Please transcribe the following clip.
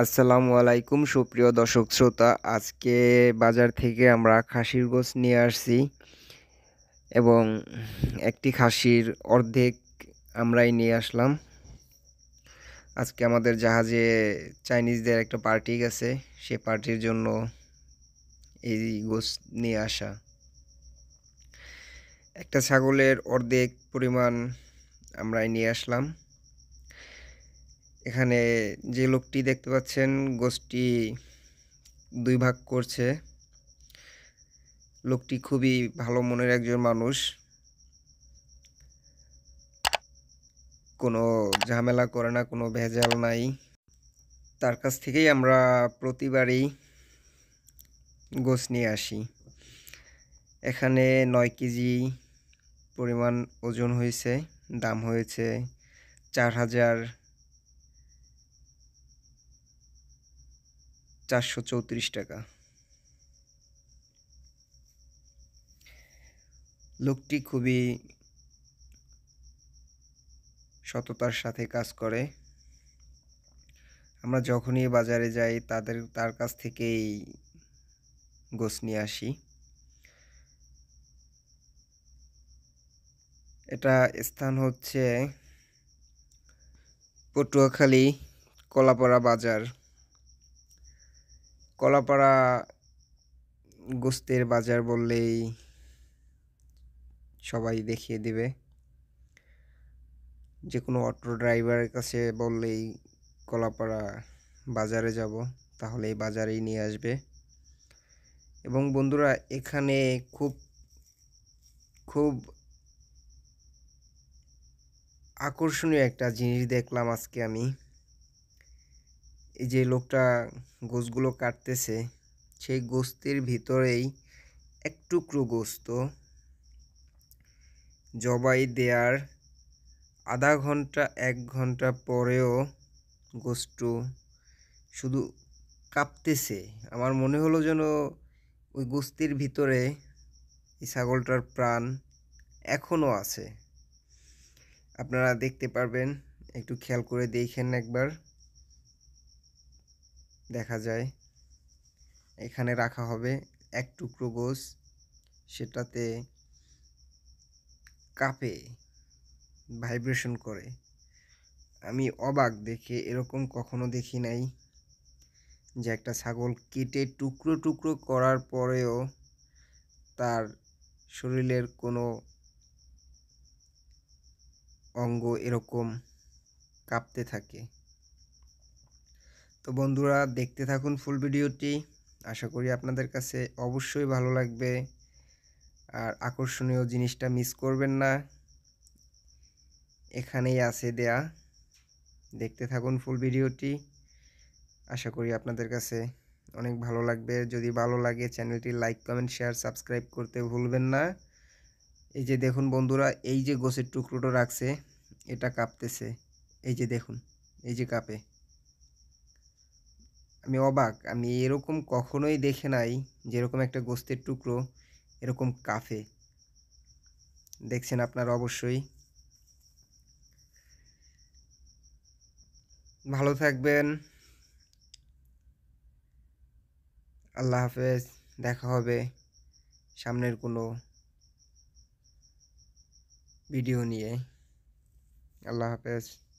আসসালামু আলাইকুম সুপ্রিয় দর্শক শ্রোতা আজকে বাজার থেকে আমরা খাসির গোস নিয়ে আসছি এবং একটি খাসির অর্ধেক আমরাই নিয়ে আসলাম আজকে আমাদের জাহাজে চাইনিজদের একটা পার্টি গেছে সে পার্টির জন্য এই গোস নিয়ে আসা একটা ছাগলের অর্ধেক পরিমাণ আমরাই নিয়ে আসলাম এখানে যে লোকটি দেখতে পাচ্ছেন গোষ্ঠী দুই ভাগ করছে লোকটি খুবই ভালো মনের একজন মানুষ কোনো ঝামেলা করে না কোনো ভেজাল নাই তার কাছ থেকেই আমরা প্রতিবারই গোস নিয়ে আসি এখানে নয় কেজি পরিমাণ ওজন হয়েছে দাম হয়েছে চার হাজার চারশো চৌত্রিশ টাকা লোকটি খুবই সততার সাথে কাজ করে আমরা যখনই বাজারে যাই তাদের তার কাছ থেকেই গোস নিয়ে আসি এটা স্থান হচ্ছে পটুয়াখালী কলাপাড়া বাজার কলাপাড়া গোস্তের বাজার বললেই সবাই দেখিয়ে দিবে যে কোনো অটো ড্রাইভারের কাছে বললেই কলাপাড়া বাজারে যাব তাহলে এই বাজারেই নিয়ে আসবে এবং বন্ধুরা এখানে খুব খুব আকর্ষণীয় একটা জিনিস দেখলাম আজকে আমি এই যে লোকটা গোসগুলো কাটতেছে সেই গোস্তের ভিতরেই এক টুকরো গোস্ত জবাই দেয়ার আধা ঘন্টা এক ঘন্টা পরেও গোস্ত শুধু কাঁপতেছে আমার মনে হলো যেন ওই গোস্তির ভিতরে এই ছাগলটার প্রাণ এখনও আছে আপনারা দেখতে পারবেন একটু খেয়াল করে দেখেন একবার দেখা যায় এখানে রাখা হবে এক টুকরো গোস সেটাতে কাপে ভাইব্রেশন করে আমি অবাক দেখে এরকম কখনো দেখি নাই যে একটা ছাগল কেটে টুকরো টুকরো করার পরেও তার শরীরের কোনো অঙ্গ এরকম কাঁপতে থাকে তো বন্ধুরা দেখতে থাকুন ফুল ভিডিওটি আশা করি আপনাদের কাছে অবশ্যই ভালো লাগবে আর আকর্ষণীয় জিনিসটা মিস করবেন না এখানেই আছে দেয়া দেখতে থাকুন ফুল ভিডিওটি আশা করি আপনাদের কাছে অনেক ভালো লাগবে যদি ভালো লাগে চ্যানেলটি লাইক কমেন্ট শেয়ার সাবস্ক্রাইব করতে ভুলবেন না এই যে দেখুন বন্ধুরা এই যে গোছের টুকরোটা রাখছে এটা কাঁপতেছে এই যে দেখুন এই যে কাঁপে আমি অবাক আমি এরকম কখনোই দেখে নাই যেরকম একটা গোস্তের টুকরো এরকম কাফে দেখছেন আপনারা অবশ্যই ভালো থাকবেন আল্লাহ হাফেজ দেখা হবে সামনের কোনো ভিডিও নিয়ে আল্লাহ হাফেজ